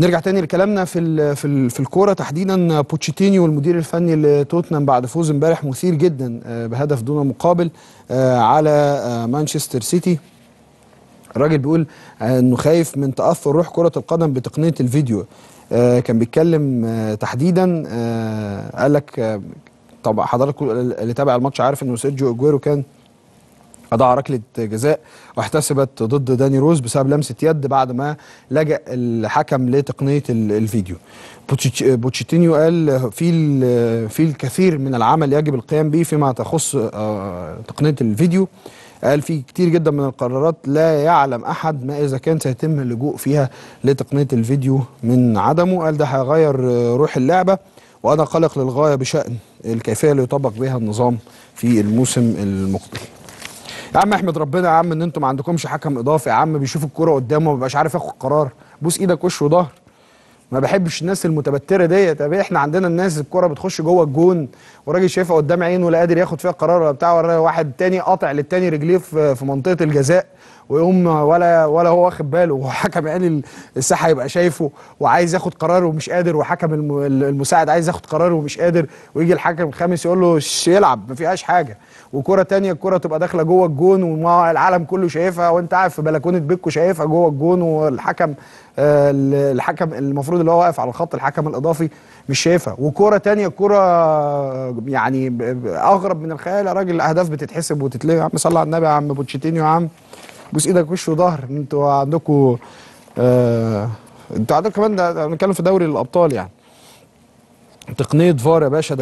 نرجع تاني لكلامنا في الـ في الـ في الكوره تحديدا بوتشيتينيو المدير الفني لتوتنهام بعد فوز امبارح مثير جدا آه، بهدف دون مقابل آه، على آه، مانشستر سيتي الراجل بيقول انه خايف من تاثر روح كره القدم بتقنيه الفيديو كان بيتكلم تحديدا قال لك طبعا حضرتك اللي تابع الماتش عارف انه سيرجيو اجويرو كان أضاع ركلة جزاء واحتسبت ضد داني روز بسبب لمسة يد بعد ما لجأ الحكم لتقنية الفيديو بوتشيتينيو قال في في الكثير من العمل يجب القيام به فيما تخص آه، تقنية الفيديو قال في كتير جدا من القرارات لا يعلم احد ما اذا كان سيتم اللجوء فيها لتقنيه الفيديو من عدمه قال ده هيغير آه، روح اللعبه وانا قلق للغايه بشان الكيفيه اللي يطبق بها النظام في الموسم المقبل يا عم احمد ربنا يا عم ان انتوا ما عندكمش حكم اضافي يا عم بيشوف الكوره قدامه ما بيبقاش عارف ياخد قرار بوس ايدك وش وظهر ما بحبش الناس المتبتره ديت طب احنا عندنا الناس الكوره بتخش جوه الجون وراجل شايفها قدام عينه ولا قادر ياخد فيها قرار ولا بتاع ولا واحد تاني قاطع للتاني رجليه في منطقه الجزاء ويقوم ولا ولا هو واخد باله وحكم عين يعني الساحه يبقى شايفه وعايز ياخد قرار ومش قادر وحكم المساعد عايز ياخد قرار ومش قادر ويجي الحكم الخامس يقول له يلعب ما فيهاش حاجه وكره تانية الكره تبقى داخله جوه الجون والعالم كله شايفها وانت قاعد في بلكونه بيكو شايفها جوه الجون والحكم آه، الحكم المفروض اللي هو واقف على الخط الحكم الاضافي مش شايفها وكوره تانية كوره يعني اغرب من الخيال يا راجل الاهداف بتتحسب وتتلغي يا عم صلي على النبي يا عم بوتشيتينيو يا عم بوس ايدك وش وظهر انتوا عندكم آه انتوا عندكم كمان بنتكلم في دوري الابطال يعني تقنيه فار يا باشا ده